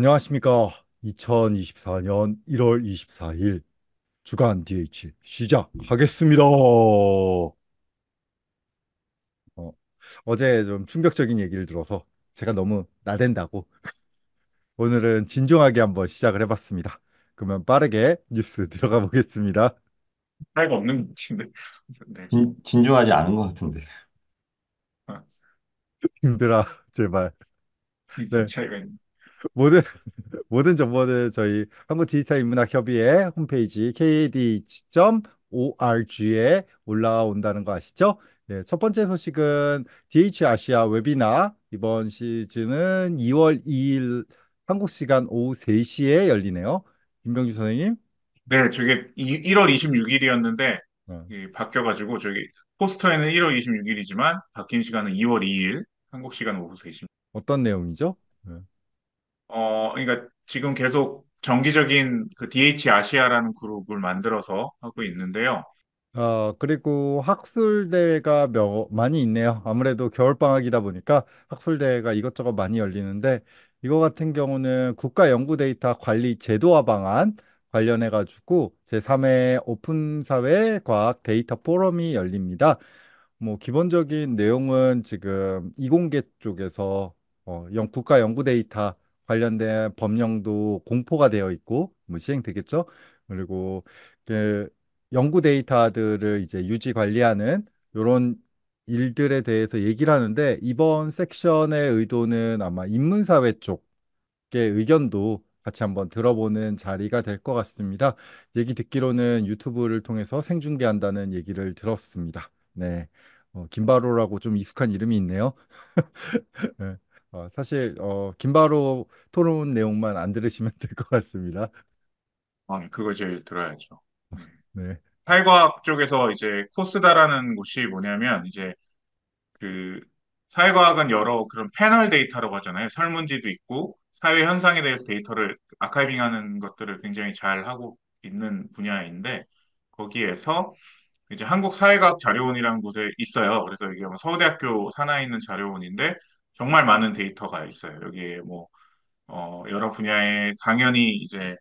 안녕하십니까. 2024년 1월 24일 주간 DH 시작하겠습니다. 어, 어제 좀 충격적인 얘기를 들어서 제가 너무 나댄다고 오늘은 진중하게 한번 시작을 해봤습니다. 그러면 빠르게 뉴스 들어가 보겠습니다. 차이가 없는 친 같은데. 네. 진, 중하지 않은 것 같은데. 아, 힘들어 제발. 네. 차이가 있는. 모든 모든 정보는 저희 한국 디지털 인문학 협의회 홈페이지 kad.org에 올라온다는 거 아시죠? 네, 첫 번째 소식은 DH 아시아 웨비나 이번 시즌은 2월 2일 한국 시간 오후 3시에 열리네요. 김병주 선생님. 네, 저게 1월 26일이었는데 어. 바뀌어가지고 저기 포스터에는 1월 26일이지만 바뀐 시간은 2월 2일 한국 시간 오후 3시. 어떤 내용이죠? 네. 어, 그러니까 지금 계속 정기적인 그 DH 아시아라는 그룹을 만들어서 하고 있는데요. 어, 그리고 학술대회가 몇- 많이 있네요. 아무래도 겨울방학이다 보니까 학술대회가 이것저것 많이 열리는데, 이거 같은 경우는 국가연구데이터 관리 제도화 방안 관련해가지고 제3회 오픈사회 과학 데이터 포럼이 열립니다. 뭐 기본적인 내용은 지금 이공계 쪽에서 어, 영, 국가 연구 데이터 관련된 법령도 공포가 되어 있고 뭐 시행되겠죠. 그리고 그 연구 데이터들을 이제 유지 관리하는 이런 일들에 대해서 얘기를 하는데 이번 섹션의 의도는 아마 인문사회 쪽의 의견도 같이 한번 들어보는 자리가 될 것 같습니다. 얘기 듣기로는 유튜브를 통해서 생중계한다는 얘기를 들었습니다. 네. 어, 김바로라고 좀 익숙한 이름이 있네요. 네. 어, 사실 어, 김바로 토론 내용만 안 들으시면 될 것 같습니다. 아, 예, 그거 제일 들어야죠. 어, 음. 네. 사회과학 쪽에서 이제 코스다라는 곳이 뭐냐면 이제 그 사회과학은 여러 그런 패널 데이터라고 하잖아요. 설문지도 있고 사회 현상에 대해서 데이터를 아카이빙하는 것들을 굉장히 잘 하고 있는 분야인데 거기에서 이제 한국 사회과학 자료원이라는 곳에 있어요. 그래서 여기 서울대학교 산하에 있는 자료원인데 정말 많은 데이터가 있어요. 여기에 뭐, 어, 여러 분야에 당연히 이제,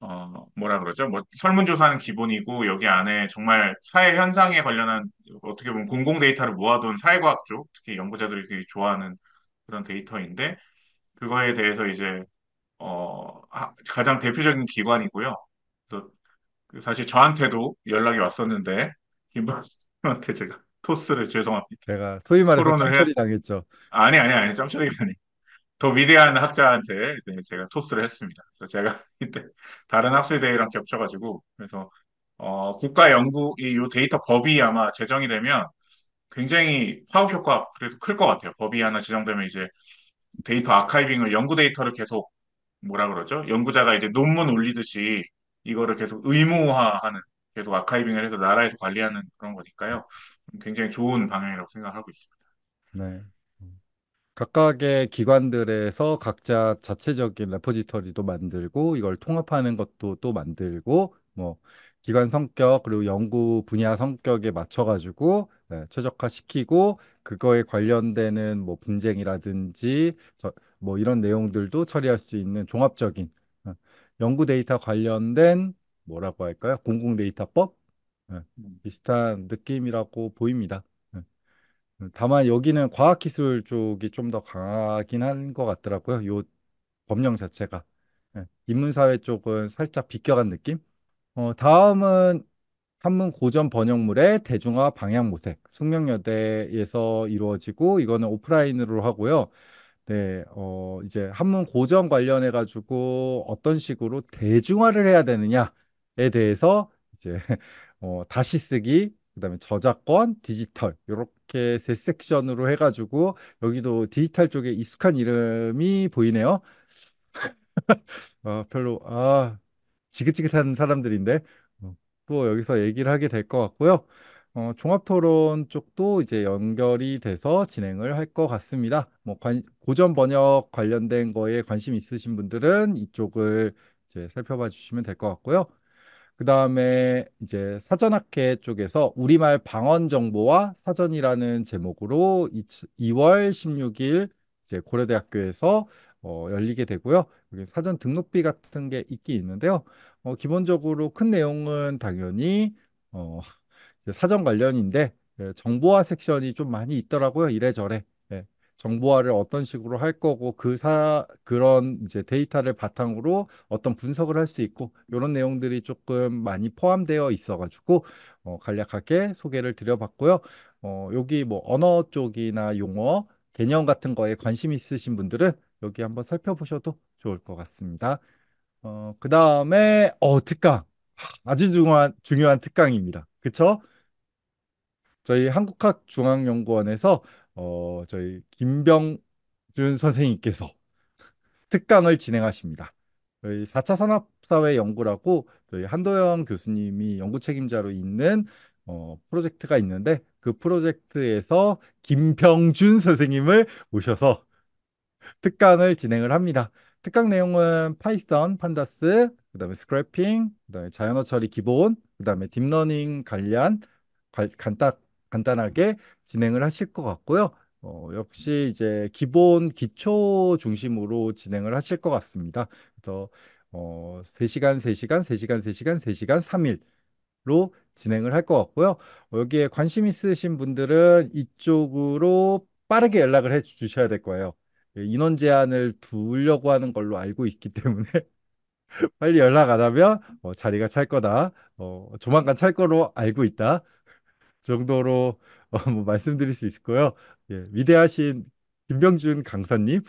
어, 뭐라 그러죠? 뭐, 설문조사는 기본이고, 여기 안에 정말 사회 현상에 관련한 어떻게 보면 공공 데이터를 모아둔 사회과학 쪽, 특히 연구자들이 되게 좋아하는 그런 데이터인데, 그거에 대해서 이제, 어, 가장 대표적인 기관이고요. 그 사실 저한테도 연락이 왔었는데, 김박사한테 제가 토스를 죄송합니다. 제가 소위 말해서 짬처리 당했죠. 아니 아니 아니 짬처리가니더 위대한 학자한테 네, 제가 토스를 했습니다. 제가 이때 다른 학술 대회랑 겹쳐가지고 그래서 어, 국가 연구 이 요 데이터 법이 아마 제정이 되면 굉장히 파급 효과 그래도 클 것 같아요. 법이 하나 제정되면 이제 데이터 아카이빙을 연구 데이터를 계속 뭐라 그러죠? 연구자가 이제 논문 올리듯이 이거를 계속 의무화하는 계속 아카이빙을 해서 나라에서 관리하는 그런 거니까요. 굉장히 좋은 방향이라고 생각하고 있습니다. 네. 각각의 기관들에서 각자 자체적인 레포지터리도 만들고 이걸 통합하는 것도 또 만들고 뭐 기관 성격 그리고 연구 분야 성격에 맞춰가지고 네, 최적화시키고 그거에 관련되는 뭐 분쟁이라든지 저, 뭐 이런 내용들도 처리할 수 있는 종합적인 어, 연구 데이터 관련된 뭐라고 할까요? 공공데이터법 예, 음. 비슷한 느낌이라고 보입니다. 예. 음, 다만 여기는 과학기술 쪽이 좀 더 강하긴 한 것 같더라고요. 요 법령 자체가 예, 인문사회 쪽은 살짝 비껴간 느낌. 어, 다음은 한문 고전 번역물의 대중화 방향 모색 숙명여대에서 이루어지고 이거는 오프라인으로 하고요. 네, 어, 이제 한문 고전 관련해 가지고 어떤 식으로 대중화를 해야 되느냐 에 대해서 이제 어, 다시 쓰기, 그다음에 저작권, 디지털 이렇게 세 섹션으로 해가지고 여기도 디지털 쪽에 익숙한 이름이 보이네요. 아, 별로 아 지긋지긋한 사람들인데 어, 또 여기서 얘기를 하게 될 것 같고요. 어, 종합토론 쪽도 이제 연결이 돼서 진행을 할 것 같습니다. 뭐 관, 고전 번역 관련된 거에 관심 있으신 분들은 이쪽을 이제 살펴봐 주시면 될 것 같고요. 그다음에 이제 사전학회 쪽에서 우리말 방언 정보와 사전이라는 제목으로 2월 16일 이제 고려대학교에서 어, 열리게 되고요. 여기 사전 등록비 같은 게 있긴 있는데요. 어, 기본적으로 큰 내용은 당연히 어, 이제 사전 관련인데 예, 정보화 섹션이 좀 많이 있더라고요. 이래저래. 정보화를 어떤 식으로 할 거고 그 사 그런 이제 데이터를 바탕으로 어떤 분석을 할 수 있고 이런 내용들이 조금 많이 포함되어 있어가지고 어, 간략하게 소개를 드려봤고요. 어, 여기 뭐 언어 쪽이나 용어 개념 같은 거에 관심 있으신 분들은 여기 한번 살펴보셔도 좋을 것 같습니다. 어, 그 다음에 어 특강 아주 중요한 중요한 특강입니다. 그쵸? 저희 한국학중앙연구원에서 어, 저희 김병준 선생님께서 특강을 진행하십니다. 저희 4차 산업사회 연구라고 저희 한도영 교수님이 연구 책임자로 있는 어, 프로젝트가 있는데 그 프로젝트에서 김병준 선생님을 모셔서 특강을 진행을 합니다. 특강 내용은 파이썬, 판다스, 그다음에 스크래핑, 그다음에 자연어 처리 기본, 그다음에 딥러닝 관련 간략 간단하게 진행을 하실 것 같고요. 어, 역시 이제 기본 기초 중심으로 진행을 하실 것 같습니다. 그래서 어, 3시간, 3시간, 3시간, 3시간, 3시간, 3일로 진행을 할 것 같고요. 어, 여기에 관심 있으신 분들은 이쪽으로 빠르게 연락을 해 주셔야 될 거예요. 예, 인원 제한을 두려고 하는 걸로 알고 있기 때문에 빨리 연락 안 하면 어, 자리가 찰 거다. 어, 조만간 찰 거로 알고 있다. 정도로 어, 뭐 말씀드릴 수 있고요. 예, 위대하신 김병준 강사님,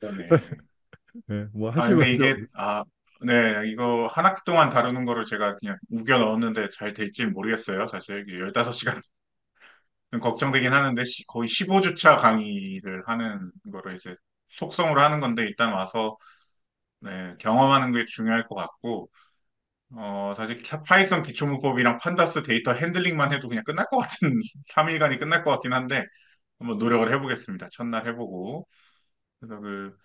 네. 예, 뭐 하실 아, 근데 이게, 아, 네, 이거 한 학기 동안 다루는 거를 제가 그냥 우겨 넣었는데 잘 될지 모르겠어요. 사실 이게 15시간 걱정되긴 하는데 시- 거의 15주차 강의를 하는 거를 이제 속성으로 하는 건데 일단 와서 네, 경험하는 게 중요할 것 같고 어, 사실 파이썬 기초 문법이랑 판다스 데이터 핸들링만 해도 그냥 끝날 것 같은 3일간이 끝날 것 같긴 한데 한번 노력을 해보겠습니다. 첫날 해보고 그래서 그,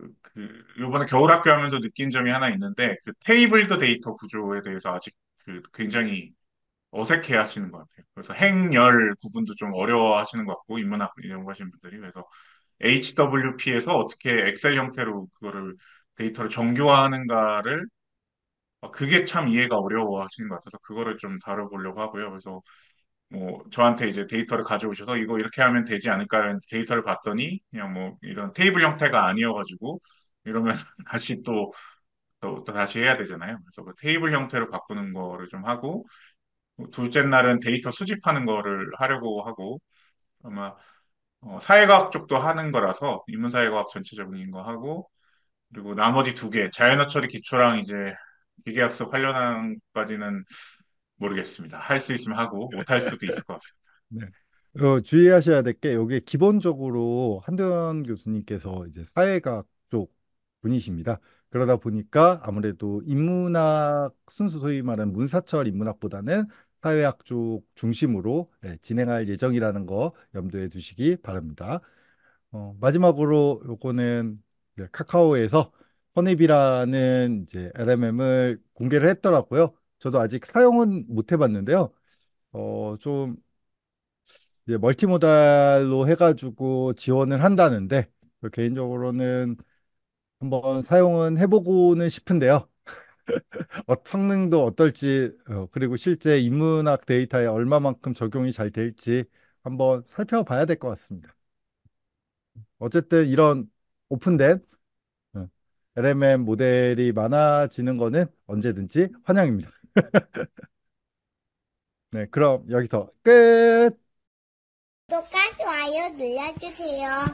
그, 그 요번에 겨울학교 하면서 느낀 점이 하나 있는데 그 테이블드 데이터 구조에 대해서 아직 그 굉장히 어색해 하시는 것 같아요. 그래서 행열 구분도 좀 어려워 하시는 것 같고 인문학 이런 거 하시는 분들이 그래서 HWP에서 어떻게 엑셀 형태로 그거를 데이터를 정교화하는가를 아, 그게 참 이해가 어려워 하시는 것 같아서 그거를 좀 다뤄보려고 하고요. 그래서 뭐 저한테 이제 데이터를 가져오셔서 이거 이렇게 하면 되지 않을까 데이터를 봤더니 그냥 뭐 이런 테이블 형태가 아니어가지고 이러면 다시 또, 또, 또 다시 해야 되잖아요. 그래서 그 테이블 형태로 바꾸는 거를 좀 하고 뭐 둘째 날은 데이터 수집하는 거를 하려고 하고 아마 어, 사회과학 쪽도 하는 거라서 인문사회과학 전체적인 거 하고 그리고 나머지 두 개 자연어 처리 기초랑 이제 기계학습 관련한까지는 모르겠습니다. 할 수 있으면 하고 네. 못할 수도 있을 것 같습니다. 네. 어, 주의하셔야 될 게 여기 기본적으로 한대원 교수님께서 이제 사회학 쪽 분이십니다. 그러다 보니까 아무래도 인문학 순수 소위 말하는 문사철 인문학보다는 사회학 쪽 중심으로 예, 진행할 예정이라는 거 염두에 두시기 바랍니다. 어, 마지막으로 요거는 카카오에서 허니비라는 이제 LMM을 공개를 했더라고요. 저도 아직 사용은 못 해봤는데요. 어, 좀 이제 멀티모달로 해가지고 지원을 한다는데 개인적으로는 한번 사용은 해보고는 싶은데요. 어, 성능도 어떨지 어, 그리고 실제 인문학 데이터에 얼마만큼 적용이 잘 될지 한번 살펴봐야 될 것 같습니다. 어쨌든 이런 오픈된 LMM 모델이 많아지는 거는 언제든지 환영입니다. 네, 그럼 여기서 끝! 구독과 좋아요 눌러주세요.